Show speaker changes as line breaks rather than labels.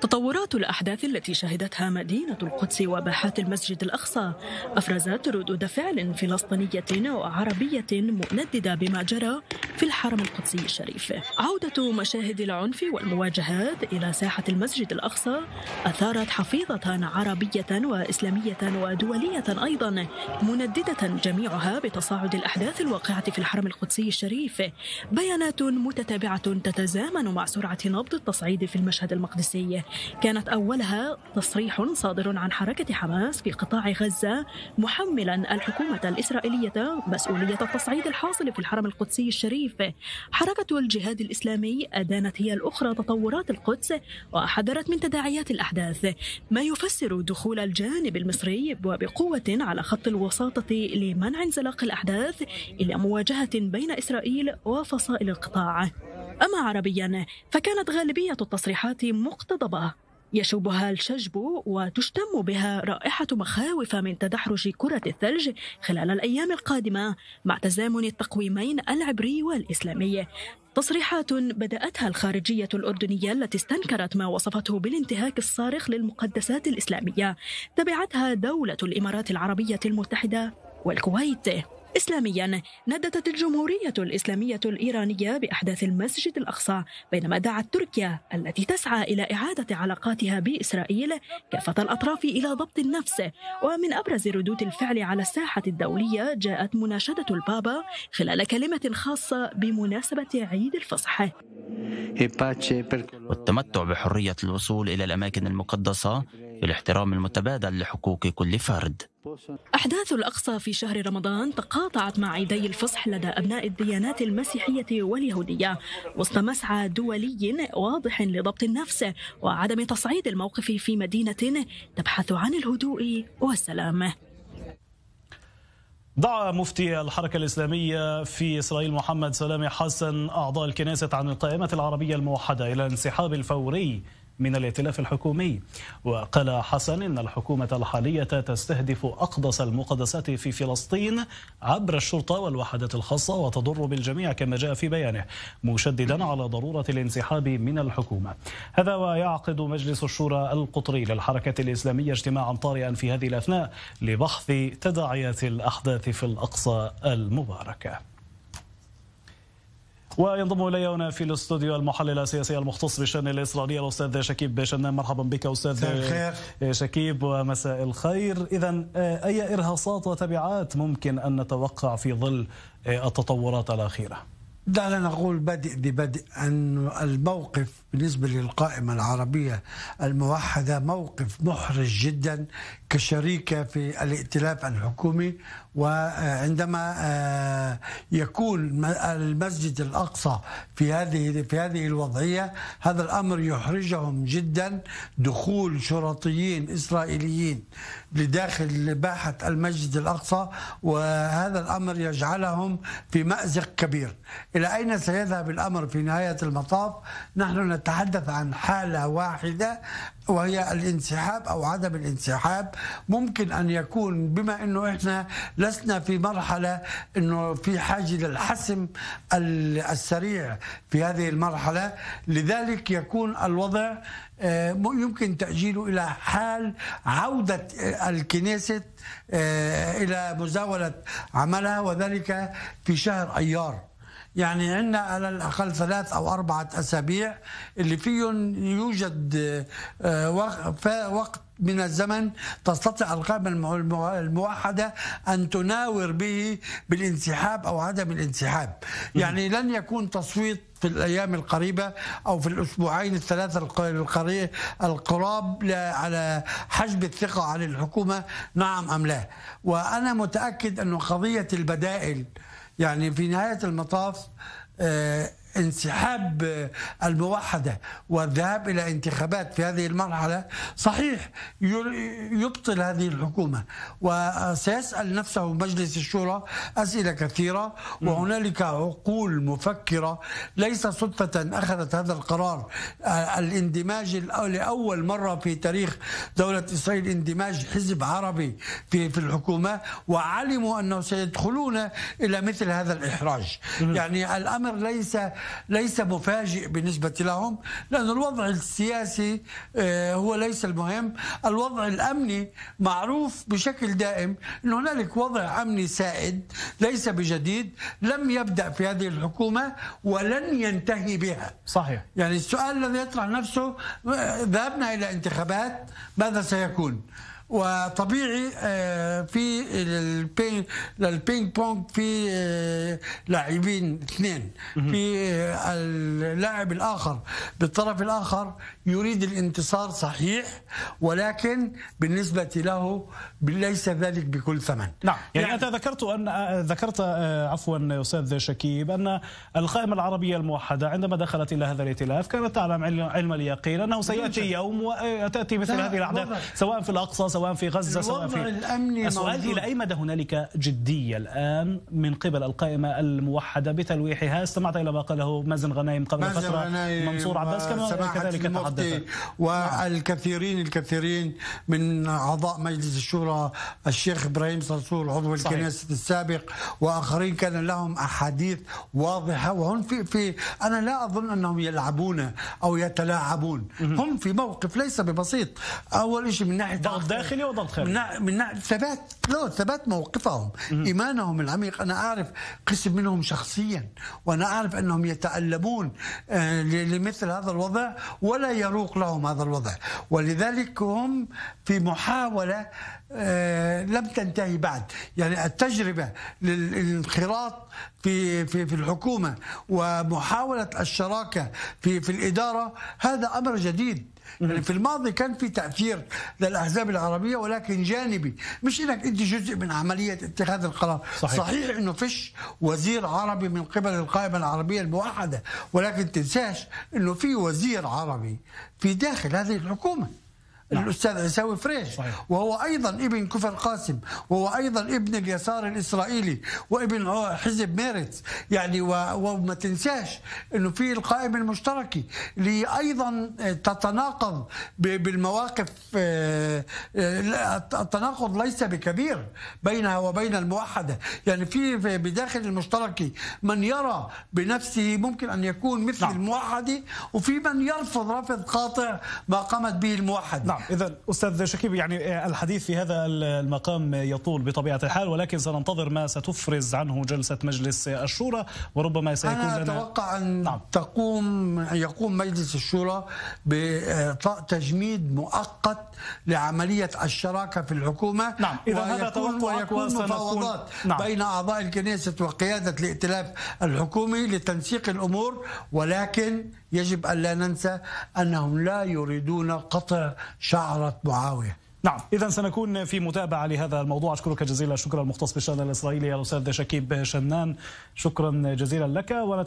تطورات الأحداث التي شهدتها مدينة القدس وباحات المسجد الأقصى أفرزت ردود فعل فلسطينية وعربية منددة بما جرى في الحرم القدسي الشريف عودة مشاهد العنف والمواجهات إلى ساحة المسجد الأقصى أثارت حفيظة عربية وإسلامية ودولية أيضا منددة جميعها بتصاعد الأحداث الواقعة في الحرم القدسي الشريف بيانات متتابعة تتزامن مع سرعة نبض التصعيد في المشهد المقدسي كانت أولها تصريح صادر عن حركة حماس في قطاع غزة محملا الحكومة الإسرائيلية مسؤولية التصعيد الحاصل في الحرم القدسي الشريف حركة الجهاد الإسلامي أدانت هي الأخرى تطورات القدس وحذرت من تداعيات الأحداث ما يفسر دخول الجانب المصري وبقوة على خط الوساطة لمنع انزلاق الأحداث إلى مواجهة بين إسرائيل وفصائل القطاع أما عربيا فكانت غالبية التصريحات مقتضبة يشوبها الشجب وتشتم بها رائحة مخاوف من تدحرج كرة الثلج خلال الأيام القادمة مع تزامن التقويمين العبري والإسلامي تصريحات بدأتها الخارجية الأردنية التي استنكرت ما وصفته بالانتهاك الصارخ للمقدسات الإسلامية تبعتها دولة الإمارات العربية المتحدة والكويت إسلاميا نددت الجمهورية الإسلامية الإيرانية بأحداث المسجد الأقصى بينما دعت تركيا التي تسعى إلى إعادة علاقاتها بإسرائيل كافة الأطراف إلى ضبط النفس ومن أبرز ردود الفعل على الساحة الدولية جاءت مناشدة البابا خلال كلمة خاصة بمناسبة عيد الفصح
والتمتع بحرية الوصول إلى الأماكن المقدسة بالاحترام المتبادل
لحقوق كل فرد أحداث الأقصى في شهر رمضان تقاطعت مع عيدي الفصح لدى أبناء الديانات المسيحية واليهودية وسط مسعى دولي واضح لضبط النفس وعدم تصعيد الموقف في مدينة تبحث عن الهدوء والسلام
دعا مفتي الحركة الإسلامية في إسرائيل محمد سلامي حسن أعضاء الكنيسة عن القائمة العربية الموحدة إلى الانسحاب الفوري من الائتلاف الحكومي وقال حسن إن الحكومة الحالية تستهدف أقدس المقدسات في فلسطين عبر الشرطة والوحدات الخاصة وتضر بالجميع كما جاء في بيانه مشددا على ضرورة الانسحاب من الحكومة هذا ويعقد مجلس الشورى القطري للحركة الإسلامية اجتماعا طارئا في هذه الأثناء لبحث تداعيات الأحداث في الأقصى المباركة وينضم الينا في الاستوديو المحلل السياسي المختص بالشان الاسرائيلي الاستاذ شكيب شنان مرحبا بك استاذ شكيب ومساء الخير اذا اي ارهاصات وتبعات ممكن ان نتوقع في ظل التطورات الاخيره دعنا نقول بدء ببدء أن الموقف
بالنسبة للقائمة العربية الموحدة موقف محرج جدا كشريكة في الائتلاف الحكومي وعندما آه، يكون المسجد الأقصى في هذه في هذه الوضعية هذا الأمر يحرجهم جدا دخول شرطيين إسرائيليين لداخل باحة المسجد الأقصى وهذا الأمر يجعلهم في مأزق كبير إلى أين سيذهب الأمر في نهاية المطاف نحن نتحدث عن حالة واحدة وهي الانسحاب أو عدم الانسحاب ممكن أن يكون بما أنه إحنا لسنا في مرحلة أنه في حاجة للحسم السريع في هذه المرحلة لذلك يكون الوضع آه، يمكن تأجيله إلى حال عودة آه، الكنيسة آه، إلى مزاولة عملها وذلك في شهر أيار يعني عندنا على الأقل ثلاث أو أربعة أسابيع اللي فيهم يوجد آه، وقت من الزمن تستطيع القائمة الموحدة أن تناور به بالانسحاب أو عدم الانسحاب يعني لن يكون تصويت في الأيام القريبة أو في الأسبوعين الثلاثة القراب على حجب الثقة عن الحكومة نعم أم لا وأنا متأكد أن قضية البدائل يعني في نهاية المطاف آه، انسحاب آه، الموحدة والذهاب إلى انتخابات في هذه المرحلة صحيح يبطل هذه الحكومة وسيسأل نفسه مجلس الشورى أسئلة كثيرة وهنالك عقول مفكرة ليس صدفة أخذت هذا القرار آه، الاندماج لأول مرة في تاريخ دولة إسرائيل اندماج حزب عربي في في الحكومة وعلموا أنه سيدخلون إلى مثل هذا الإحراج يعني الأمل الأمر ليس ليس مفاجئ بالنسبة لهم لأن الوضع السياسي آه، هو ليس المهم الوضع الأمني معروف بشكل دائم أن هنالك وضع أمني سائد ليس بجديد لم يبدأ في هذه الحكومة ولن ينتهي بها صحيح يعني السؤال الذي يطرح نفسه آه، ذهبنا إلى انتخابات ماذا سيكون؟ وطبيعي آه، في البينج للبينج بونج في آه، لاعبين اثنين في آه، اللاعب الاخر بالطرف الاخر يريد الانتصار صحيح ولكن بالنسبه
له ليس ذلك بكل ثمن نعم يعني, يعني انت ذكرت ان ذكرت عفوا استاذ شكيب ان القائمه العربيه الموحده عندما دخلت الى هذا الائتلاف كانت تعلم علم اليقين انه سياتي يوم وتاتي مثل هذه الاحداث سواء في الاقصى سواء في غزة سواء في الأمني السؤال إلى أي مدى هنالك جدية الآن من قبل القائمة الموحدة بتلويحها استمعت إلى ما قاله مازن غنايم قبل مازن فترة غنايم منصور عباس كما كذلك تحدث
والكثيرين الكثيرين من أعضاء مجلس الشورى الشيخ إبراهيم صرصور عضو الكنيسة السابق وآخرين كان لهم أحاديث واضحة وهم في, في أنا لا أظن أنهم يلعبون أو يتلاعبون هم في موقف ليس ببسيط أول شيء من ناحية ضغط داخلي داخلي وضع خارجي من, من ثبات لا ثبات موقفهم ايمانهم العميق انا اعرف قسم منهم شخصيا وانا اعرف انهم يتالمون آه، لمثل هذا الوضع ولا يروق لهم هذا الوضع ولذلك هم في محاوله آه، لم تنتهي بعد يعني التجربة للانخراط في في في الحكومة ومحاولة الشراكة في في الإدارة هذا أمر جديد يعني في الماضي كان في تاثير للاحزاب العربيه ولكن جانبي مش انك انت جزء من عمليه اتخاذ القرار صحيح, صحيح انه فيش وزير عربي من قبل القائمه العربيه الموحده ولكن تنساش انه في وزير عربي في داخل هذه الحكومه نعم. الأستاذ عساوي فريش صحيح. وهو أيضا ابن كفر قاسم وهو أيضا ابن اليسار الإسرائيلي وابن آه، حزب ميرتس يعني وما تنساش أنه في القائم المشتركي اللي أيضا تتناقض بالمواقف آه، آه، التناقض ليس بكبير بينها وبين الموحدة يعني في بداخل المشتركي من يرى بنفسه ممكن أن يكون مثل نعم. الموحدة وفي من
يرفض رفض قاطع ما قامت به الموحدة نعم. نعم إذا أستاذ شكيب يعني الحديث في هذا المقام يطول بطبيعة الحال ولكن سننتظر ما ستفرز عنه جلسة مجلس الشورى وربما سيكون أنا لنا أتوقع أن نعم. تقوم يقوم مجلس
الشورى بإعطاء تجميد مؤقت لعملية الشراكة في الحكومة نعم إذا هذا توقع ويكون مفاوضات نعم. بين أعضاء الكنيسة وقيادة الائتلاف الحكومي لتنسيق الأمور ولكن يجب أن لا ننسى
أنهم لا يريدون قطع شعرت معاوية نعم إذا سنكون في متابعة لهذا الموضوع أشكرك جزيلا شكرا المختص بالشأن الإسرائيلي الأستاذ شكيب شنان شكرا جزيلا لك ونتحدث